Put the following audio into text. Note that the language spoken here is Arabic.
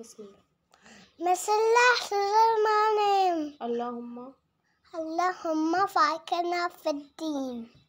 بسم الله بسم الله سر ما نام اللهم اللهم فاكنا في الدين